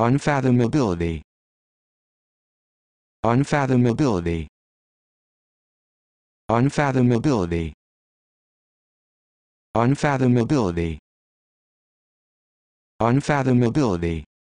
Unfathomability. Unfathomability. Unfathomability. Unfathomability. Unfathomability.